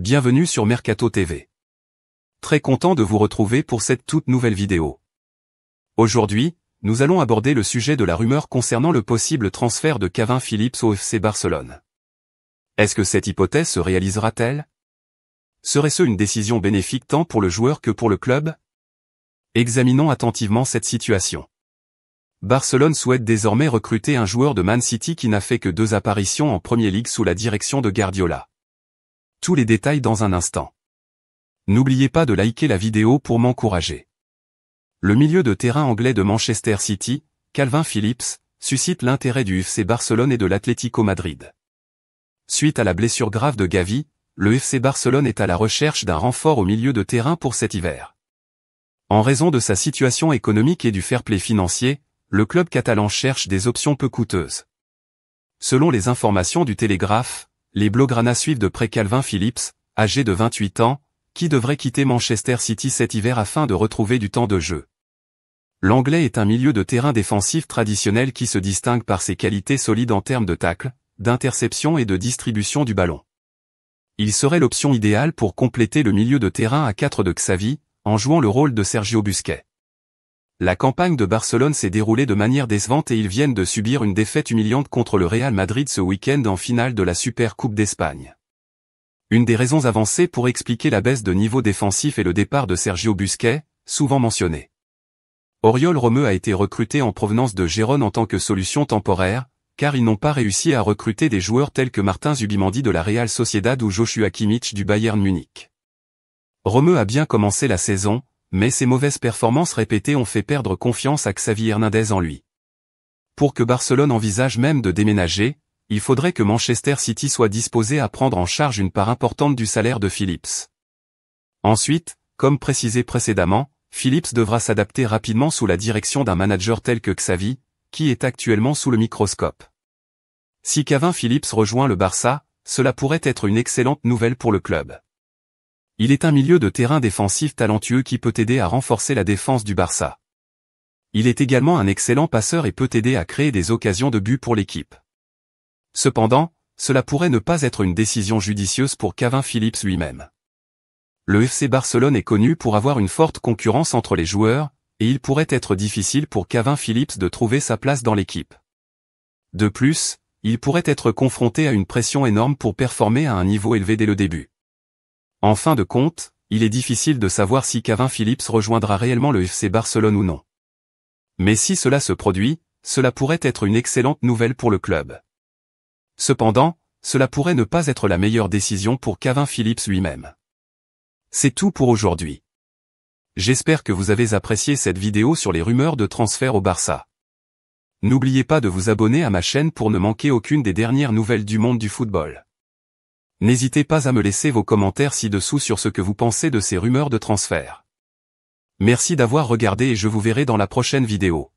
Bienvenue sur Mercato TV. Très content de vous retrouver pour cette toute nouvelle vidéo. Aujourd'hui, nous allons aborder le sujet de la rumeur concernant le possible transfert de Cavin Phillips au FC Barcelone. Est-ce que cette hypothèse se réalisera-t-elle Serait-ce une décision bénéfique tant pour le joueur que pour le club Examinons attentivement cette situation. Barcelone souhaite désormais recruter un joueur de Man City qui n'a fait que deux apparitions en Premier League sous la direction de Guardiola les détails dans un instant. N'oubliez pas de liker la vidéo pour m'encourager. Le milieu de terrain anglais de Manchester City, Calvin Phillips, suscite l'intérêt du FC Barcelone et de l'Atlético Madrid. Suite à la blessure grave de Gavi, le FC Barcelone est à la recherche d'un renfort au milieu de terrain pour cet hiver. En raison de sa situation économique et du fair play financier, le club catalan cherche des options peu coûteuses. Selon les informations du Télégraphe, les Blaugrana suivent de près Calvin Phillips, âgé de 28 ans, qui devrait quitter Manchester City cet hiver afin de retrouver du temps de jeu. L'anglais est un milieu de terrain défensif traditionnel qui se distingue par ses qualités solides en termes de tacle, d'interception et de distribution du ballon. Il serait l'option idéale pour compléter le milieu de terrain à 4 de Xavi, en jouant le rôle de Sergio Busquet. La campagne de Barcelone s'est déroulée de manière décevante et ils viennent de subir une défaite humiliante contre le Real Madrid ce week-end en finale de la Super Coupe d'Espagne. Une des raisons avancées pour expliquer la baisse de niveau défensif est le départ de Sergio Busquet, souvent mentionné. Oriol Romeu a été recruté en provenance de Gérone en tant que solution temporaire, car ils n'ont pas réussi à recruter des joueurs tels que Martin Zubimendi de la Real Sociedad ou Joshua Kimmich du Bayern Munich. Romeu a bien commencé la saison, mais ces mauvaises performances répétées ont fait perdre confiance à Xavi Hernandez en lui. Pour que Barcelone envisage même de déménager, il faudrait que Manchester City soit disposé à prendre en charge une part importante du salaire de Phillips. Ensuite, comme précisé précédemment, Phillips devra s'adapter rapidement sous la direction d'un manager tel que Xavi, qui est actuellement sous le microscope. Si Cavin Phillips rejoint le Barça, cela pourrait être une excellente nouvelle pour le club. Il est un milieu de terrain défensif talentueux qui peut aider à renforcer la défense du Barça. Il est également un excellent passeur et peut aider à créer des occasions de but pour l'équipe. Cependant, cela pourrait ne pas être une décision judicieuse pour Cavin Phillips lui-même. Le FC Barcelone est connu pour avoir une forte concurrence entre les joueurs, et il pourrait être difficile pour Cavin Phillips de trouver sa place dans l'équipe. De plus, il pourrait être confronté à une pression énorme pour performer à un niveau élevé dès le début. En fin de compte, il est difficile de savoir si Kevin Phillips rejoindra réellement le FC Barcelone ou non. Mais si cela se produit, cela pourrait être une excellente nouvelle pour le club. Cependant, cela pourrait ne pas être la meilleure décision pour Kevin Phillips lui-même. C'est tout pour aujourd'hui. J'espère que vous avez apprécié cette vidéo sur les rumeurs de transfert au Barça. N'oubliez pas de vous abonner à ma chaîne pour ne manquer aucune des dernières nouvelles du monde du football. N'hésitez pas à me laisser vos commentaires ci-dessous sur ce que vous pensez de ces rumeurs de transfert. Merci d'avoir regardé et je vous verrai dans la prochaine vidéo.